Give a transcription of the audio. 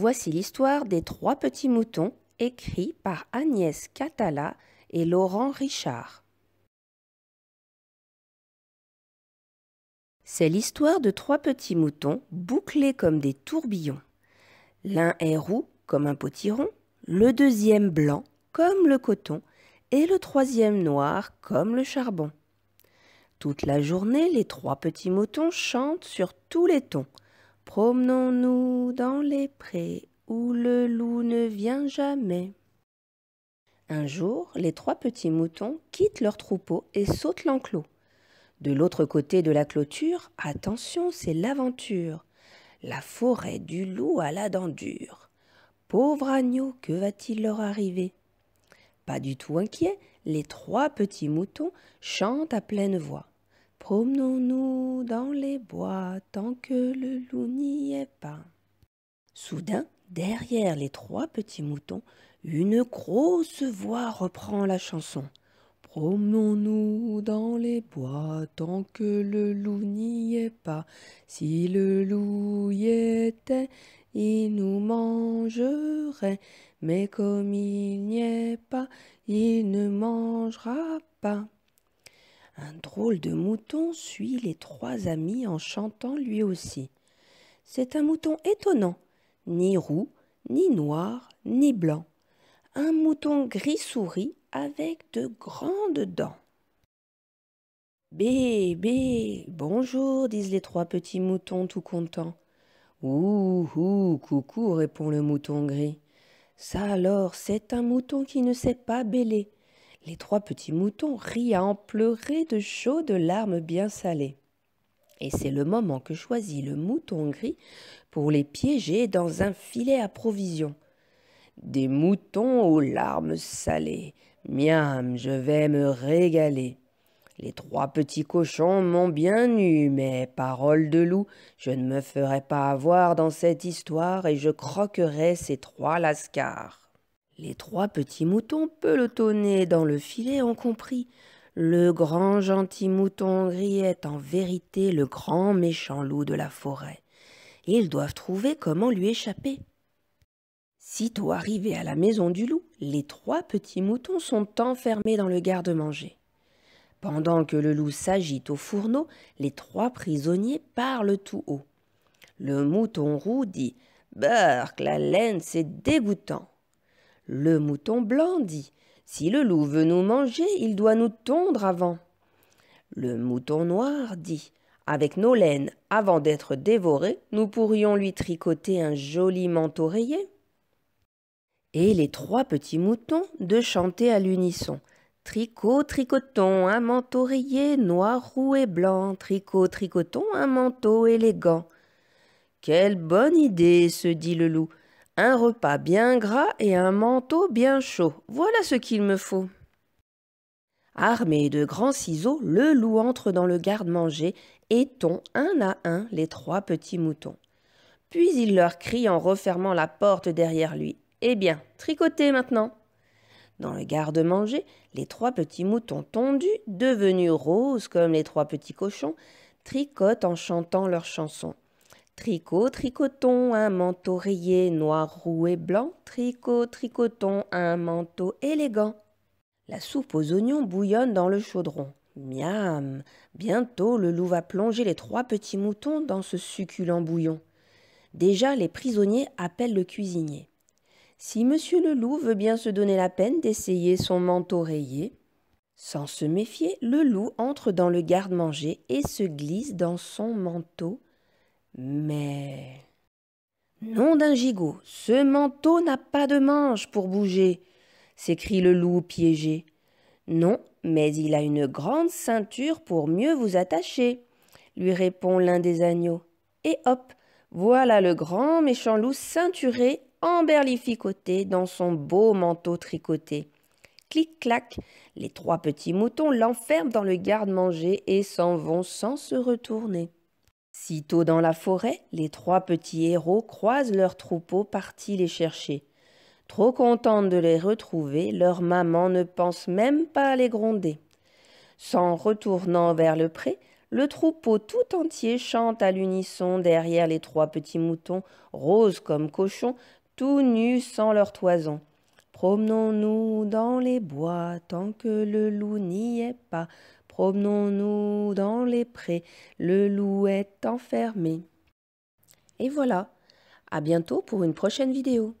Voici l'histoire des trois petits moutons, écrits par Agnès Catala et Laurent Richard. C'est l'histoire de trois petits moutons bouclés comme des tourbillons. L'un est roux comme un potiron, le deuxième blanc comme le coton et le troisième noir comme le charbon. Toute la journée, les trois petits moutons chantent sur tous les tons – Promenons-nous dans les prés où le loup ne vient jamais. Un jour, les trois petits moutons quittent leur troupeau et sautent l'enclos. De l'autre côté de la clôture, attention, c'est l'aventure. La forêt du loup à la dent dure. Pauvre agneau, que va-t-il leur arriver Pas du tout inquiets, les trois petits moutons chantent à pleine voix. Promenons-nous dans les bois tant que le loup n'y est pas. Soudain, derrière les trois petits moutons, une grosse voix reprend la chanson. Promenons-nous dans les bois tant que le loup n'y est pas. Si le loup y était, il nous mangerait. Mais comme il n'y est pas, il ne mangera pas. Un drôle de mouton suit les trois amis en chantant lui aussi. C'est un mouton étonnant, ni roux, ni noir, ni blanc. Un mouton gris-souris avec de grandes dents. Bé, bé, bonjour, disent les trois petits moutons tout contents. Ouh, ouh, coucou, répond le mouton gris. Ça alors, c'est un mouton qui ne sait pas bêler. Les trois petits moutons rient à en pleurer de chaudes larmes bien salées. Et c'est le moment que choisit le mouton gris pour les piéger dans un filet à provisions. Des moutons aux larmes salées. Miam, je vais me régaler. Les trois petits cochons m'ont bien eu, mais parole de loup, je ne me ferai pas avoir dans cette histoire et je croquerai ces trois lascars. Les trois petits moutons pelotonnés dans le filet ont compris. Le grand gentil mouton gris est en vérité le grand méchant loup de la forêt. Ils doivent trouver comment lui échapper. Sitôt arrivés à la maison du loup, les trois petits moutons sont enfermés dans le garde-manger. Pendant que le loup s'agite au fourneau, les trois prisonniers parlent tout haut. Le mouton roux dit Beurk, la laine, c'est dégoûtant. Le mouton blanc dit Si le loup veut nous manger, il doit nous tondre avant. Le mouton noir dit Avec nos laines, avant d'être dévorés, nous pourrions lui tricoter un joli manteau rayé. Et les trois petits moutons de chanter à l'unisson Tricot, tricoton, un manteau rayé, noir, roux et blanc, tricot, tricoton, un manteau élégant. Quelle bonne idée, se dit le loup un repas bien gras et un manteau bien chaud. Voilà ce qu'il me faut. Armé de grands ciseaux, le loup entre dans le garde-manger et tond un à un les trois petits moutons. Puis il leur crie en refermant la porte derrière lui. Eh bien, tricotez maintenant. Dans le garde-manger, les trois petits moutons tondus, devenus roses comme les trois petits cochons, tricotent en chantant leurs chansons. Tricot, tricoton, un manteau rayé noir, roux et blanc. Tricot, tricoton, un manteau élégant. La soupe aux oignons bouillonne dans le chaudron. Miam Bientôt, le loup va plonger les trois petits moutons dans ce succulent bouillon. Déjà, les prisonniers appellent le cuisinier. Si monsieur le loup veut bien se donner la peine d'essayer son manteau rayé, sans se méfier, le loup entre dans le garde-manger et se glisse dans son manteau mais... Nom d'un gigot, ce manteau n'a pas de manche pour bouger, s'écrie le loup piégé. Non, mais il a une grande ceinture pour mieux vous attacher, lui répond l'un des agneaux. Et hop, voilà le grand méchant loup ceinturé, emberlificoté dans son beau manteau tricoté. Clic-clac, les trois petits moutons l'enferment dans le garde-manger et s'en vont sans se retourner. Sitôt dans la forêt, les trois petits héros croisent leur troupeau partis les chercher. Trop contente de les retrouver, leur maman ne pense même pas à les gronder. S'en retournant vers le pré, le troupeau tout entier chante à l'unisson derrière les trois petits moutons, roses comme cochons, tout nus sans leur toison. Promenons-nous dans les bois tant que le loup n'y est pas. Promenons-nous dans les prés, le loup est enfermé. Et voilà, à bientôt pour une prochaine vidéo.